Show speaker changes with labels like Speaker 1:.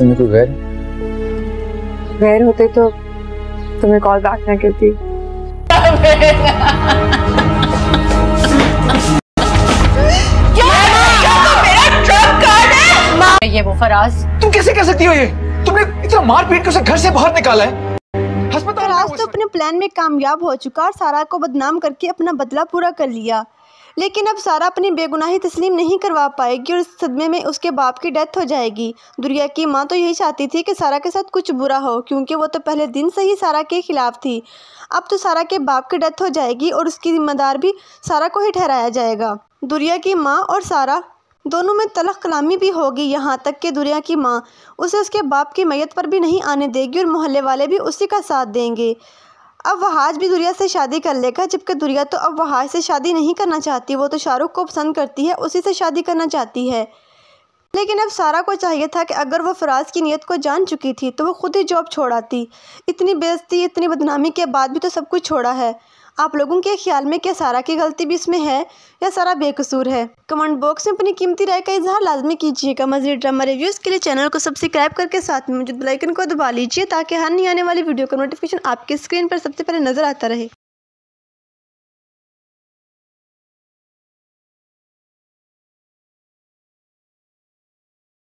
Speaker 1: आपसे मेरे कोई गैर गैर होते तो तुम्हें कॉल बैक ना करती
Speaker 2: तो ये वो फराज तुम कैसे कर सकती हो ये तुमने इतना मार पीट कर उसे घर से बाहर निकाला है
Speaker 1: फराज तो अपने प्लान में कामयाब हो चुका और सारा को बदनाम करके अपना बदला पूरा कर लिया लेकिन अब सारा अपनी बेगुनाही तस्लीम नहीं करवा पाएगी और इस सदमे में उसके बाप की डेथ हो जाएगी दुर्या की माँ तो यही चाहती थी कि सारा के साथ कुछ बुरा हो क्योंकि वो तो पहले दिन से ही सारा के खिलाफ थी अब तो सारा के बाप की डेथ हो जाएगी और उसकी जिम्मेदार भी सारा को ही ठहराया जाएगा दुर्या की माँ और सारा दोनों में तलक कलामी भी होगी यहाँ तक कि दुनिया की माँ उसे उसके बाप की मैयत पर भी नहीं आने देगी और मोहल्ले वाले भी उसी का साथ देंगे अब वहाज भी दुरिया से शादी कर लेगा जबकि दुरिया तो अब वहाज से शादी नहीं करना चाहती वो तो शाहरुख को पसंद करती है उसी से शादी करना चाहती है लेकिन अब सारा को चाहिए था कि अगर वो फराज की नीयत को जान चुकी थी तो वो खुद ही जॉब छोड़ाती इतनी बेजती इतनी बदनामी के बाद भी तो सब कुछ छोड़ा है आप लोगों के ख्याल में क्या सारा की गलती भी इसमें है या सारा बेकसूर है कमेंट बॉक्स में अपनी कीमती राय का इजहार लाजमी कीजिएगा मजीद ड्रामा रिव्यूज़ के लिए चैनल को सब्सक्राइब करके साथ में मौजूद बेलाइकन को दबा लीजिए ताकि हर नहीं आने वाली वीडियो का नोटिफिकेशन आपके स्क्रीन पर सबसे पहले
Speaker 2: नजर आता रहे